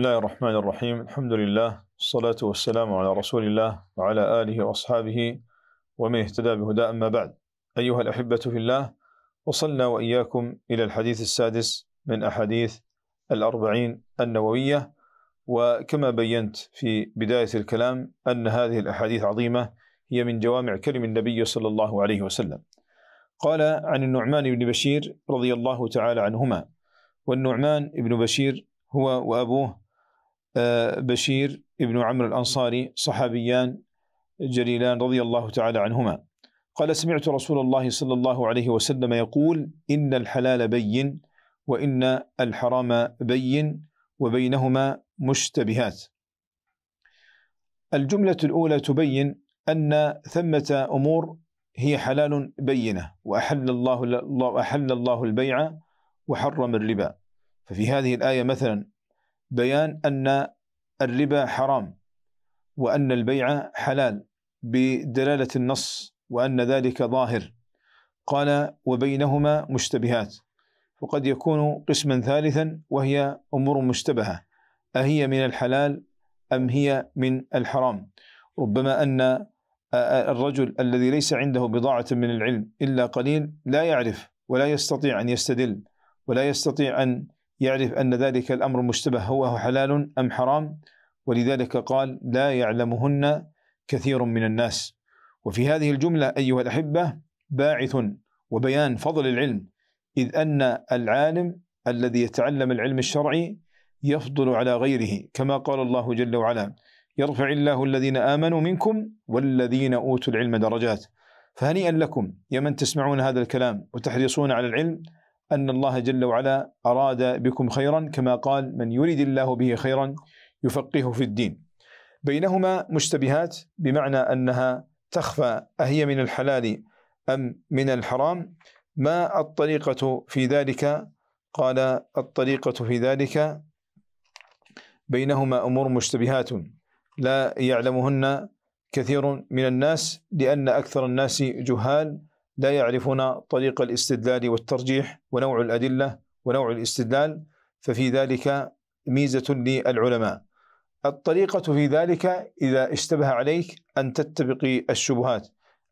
بسم الله الرحمن الرحيم الحمد لله والصلاة والسلام على رسول الله وعلى آله وأصحابه ومن اهتدى بهداء أما بعد أيها الأحبة في الله وصلنا وإياكم إلى الحديث السادس من أحاديث الأربعين النووية وكما بينت في بداية الكلام أن هذه الأحاديث عظيمة هي من جوامع كلم النبي صلى الله عليه وسلم قال عن النعمان بن بشير رضي الله تعالى عنهما والنعمان بن بشير هو وأبوه آه، بشير بن عمرو الأنصاري صحابيان جليلان رضي الله تعالى عنهما قال سمعت رسول الله صلى الله عليه وسلم يقول إن الحلال بين وإن الحرام بين وبينهما مشتبهات الجملة الأولى تبين أن ثمة أمور هي حلال بينة وأحل الله أحل الله البيع وحرم الربا ففي هذه الآية مثلا بيان أن الربا حرام وأن البيع حلال بدلالة النص وأن ذلك ظاهر قال وبينهما مشتبهات وقد يكون قسما ثالثا وهي أمور مشتبهة أهي من الحلال أم هي من الحرام ربما أن الرجل الذي ليس عنده بضاعة من العلم إلا قليل لا يعرف ولا يستطيع أن يستدل ولا يستطيع أن يعرف أن ذلك الأمر المشتبه هو حلال أم حرام ولذلك قال لا يعلمهن كثير من الناس وفي هذه الجملة أيها الأحبة باعث وبيان فضل العلم إذ أن العالم الذي يتعلم العلم الشرعي يفضل على غيره كما قال الله جل وعلا يرفع الله الذين آمنوا منكم والذين أوتوا العلم درجات فهنيئا لكم يا من تسمعون هذا الكلام وتحرصون على العلم أن الله جل وعلا أراد بكم خيرا كما قال من يريد الله به خيرا يفقهه في الدين بينهما مشتبهات بمعنى أنها تخفى أهي من الحلال أم من الحرام ما الطريقة في ذلك قال الطريقة في ذلك بينهما أمور مشتبهات لا يعلمهن كثير من الناس لأن أكثر الناس جهال لا يعرفون طريق الاستدلال والترجيح ونوع الأدلة ونوع الاستدلال ففي ذلك ميزة للعلماء الطريقة في ذلك إذا اشتبه عليك أن تتبقي الشبهات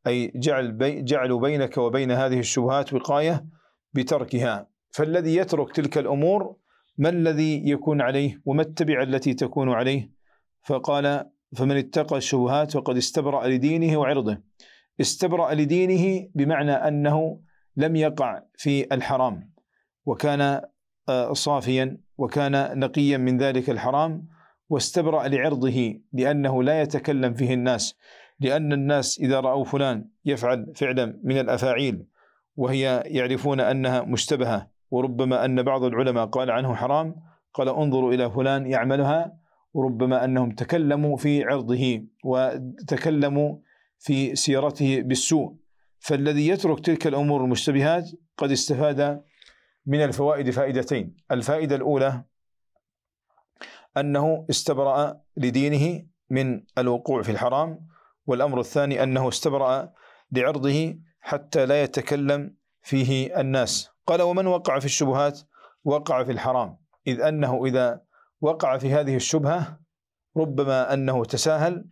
أي جعل, بي جعل بينك وبين هذه الشبهات وقاية بتركها فالذي يترك تلك الأمور ما الذي يكون عليه وما التبع التي تكون عليه فقال فمن اتقى الشبهات فقد استبرأ لدينه وعرضه استبرأ لدينه بمعنى أنه لم يقع في الحرام وكان آه، صافيا وكان نقيا من ذلك الحرام واستبرأ لعرضه لأنه لا يتكلم فيه الناس لأن الناس إذا رأوا فلان يفعل فعلا من الأفاعيل وهي يعرفون أنها مشتبهة وربما أن بعض العلماء قال عنه حرام قال انظروا إلى فلان يعملها وربما أنهم تكلموا في عرضه وتكلموا في سيرته بالسوء فالذي يترك تلك الأمور المشتبهات قد استفاد من الفوائد فائدتين الفائدة الأولى أنه استبرأ لدينه من الوقوع في الحرام والأمر الثاني أنه استبرأ لعرضه حتى لا يتكلم فيه الناس قال ومن وقع في الشبهات وقع في الحرام إذ أنه إذا وقع في هذه الشبهة ربما أنه تساهل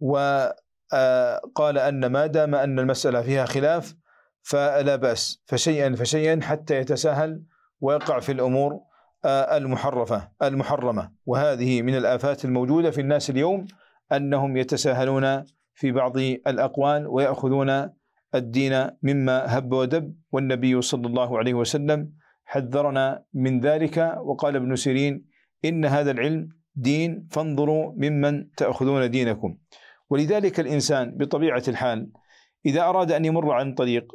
و آه، قال أن ما دام أن المسألة فيها خلاف فلا بأس فشيئا فشيئا حتى يتساهل ويقع في الأمور آه، المحرفة المحرمة وهذه من الآفات الموجودة في الناس اليوم أنهم يتساهلون في بعض الأقوال ويأخذون الدين مما هب ودب والنبي صلى الله عليه وسلم حذرنا من ذلك وقال ابن سيرين إن هذا العلم دين فانظروا ممن تأخذون دينكم ولذلك الإنسان بطبيعة الحال إذا أراد أن يمر عن طريق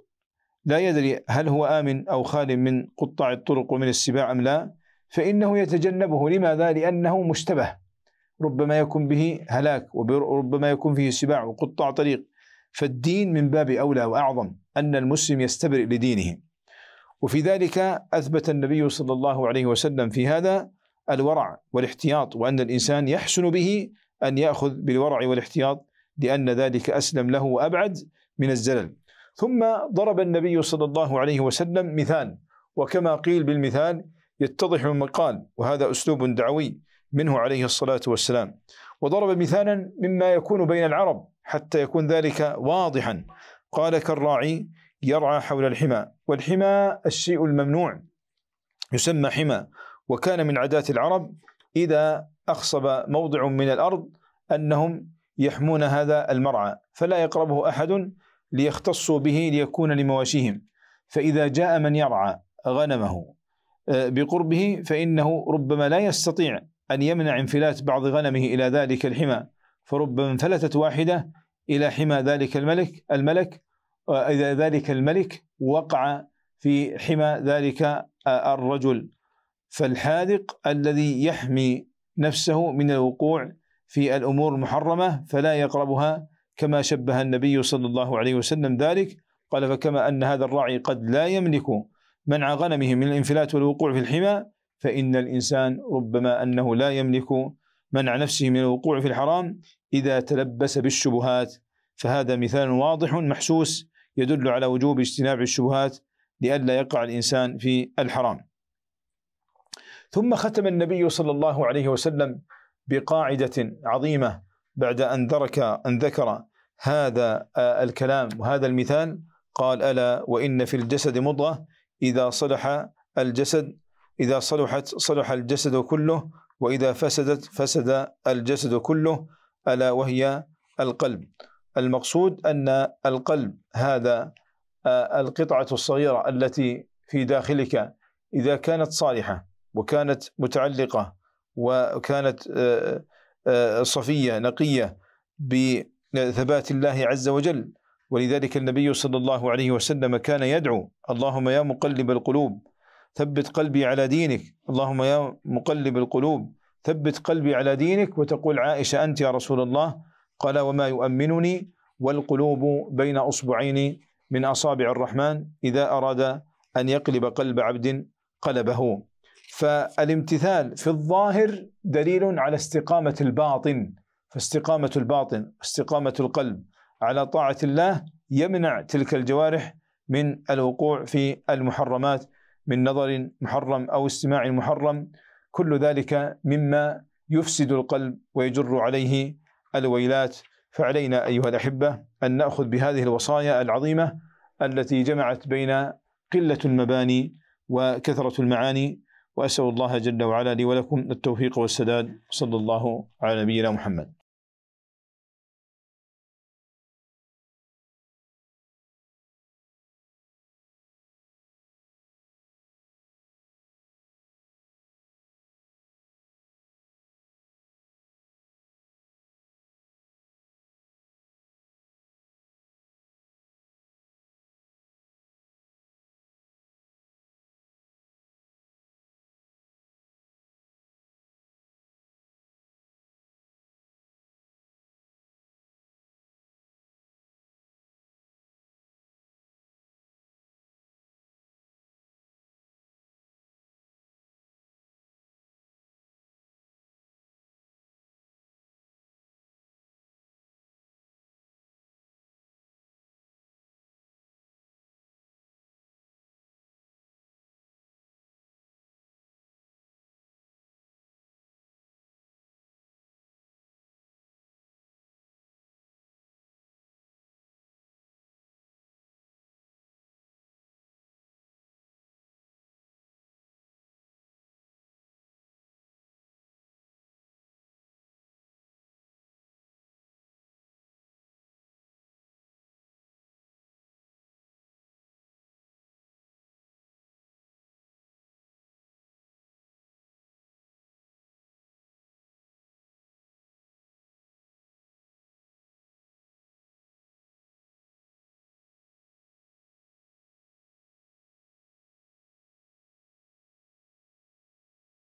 لا يدري هل هو آمن أو خال من قطاع الطرق ومن السباع أم لا فإنه يتجنبه لماذا؟ لأنه مشتبه ربما يكون به هلاك وربما يكون فيه سباع وقطاع طريق فالدين من باب أولى وأعظم أن المسلم يستبرئ لدينه وفي ذلك أثبت النبي صلى الله عليه وسلم في هذا الورع والاحتياط وأن الإنسان يحسن به أن يأخذ بالورع والاحتياط لأن ذلك أسلم له وأبعد من الزلل ثم ضرب النبي صلى الله عليه وسلم مثال وكما قيل بالمثال يتضح المقال وهذا أسلوب دعوي منه عليه الصلاة والسلام وضرب مثالا مما يكون بين العرب حتى يكون ذلك واضحا قال كالراعي يرعى حول الحمى والحمى الشيء الممنوع يسمى حمى وكان من عادات العرب إذا أخصب موضع من الأرض أنهم يحمون هذا المرعى فلا يقربه أحد ليختصوا به ليكون لمواشيهم فإذا جاء من يرعى غنمه آه، بقربه فإنه ربما لا يستطيع أن يمنع انفلات بعض غنمه إلى ذلك الحمى فربما انفلتت واحدة إلى حمى ذلك الملك الملك آه، إذا ذلك الملك وقع في حمى ذلك آه، الرجل فالحاذق الذي يحمي نفسه من الوقوع في الامور المحرمه فلا يقربها كما شبه النبي صلى الله عليه وسلم ذلك قال فكما ان هذا الراعي قد لا يملك منع غنمه من الانفلات والوقوع في الحمى فان الانسان ربما انه لا يملك منع نفسه من الوقوع في الحرام اذا تلبس بالشبهات فهذا مثال واضح محسوس يدل على وجوب اجتناب الشبهات لئلا يقع الانسان في الحرام ثم ختم النبي صلى الله عليه وسلم بقاعدة عظيمة بعد أن ذرك أن ذكر هذا آه، الكلام وهذا المثال قال ألا وإن في الجسد مضغة إذا صلح الجسد إذا صلحت صلح الجسد كله وإذا فسدت فسد الجسد كله ألا وهي القلب المقصود أن القلب هذا آه، القطعة الصغيرة التي في داخلك إذا كانت صالحة وكانت متعلقة وكانت آه، آه، آه، صفية نقية بثبات الله عز وجل ولذلك النبي صلى الله عليه وسلم كان يدعو اللهم يا مقلب القلوب ثبت قلبي على دينك اللهم يا مقلب القلوب ثبت قلبي على دينك وتقول عائشة أنت يا رسول الله قال وما يؤمنني والقلوب بين أصبعين من أصابع الرحمن إذا أراد أن يقلب قلب عبد قلبه فالامتثال في الظاهر دليل على استقامة الباطن فاستقامة الباطن استقامة القلب على طاعة الله يمنع تلك الجوارح من الوقوع في المحرمات من نظر محرم أو استماع محرم كل ذلك مما يفسد القلب ويجر عليه الويلات فعلينا أيها الأحبة أن نأخذ بهذه الوصايا العظيمة التي جمعت بين قلة المباني وكثرة المعاني وأسأل الله جل وعلا لي ولكم التوفيق والسداد صلى الله على نبينا محمد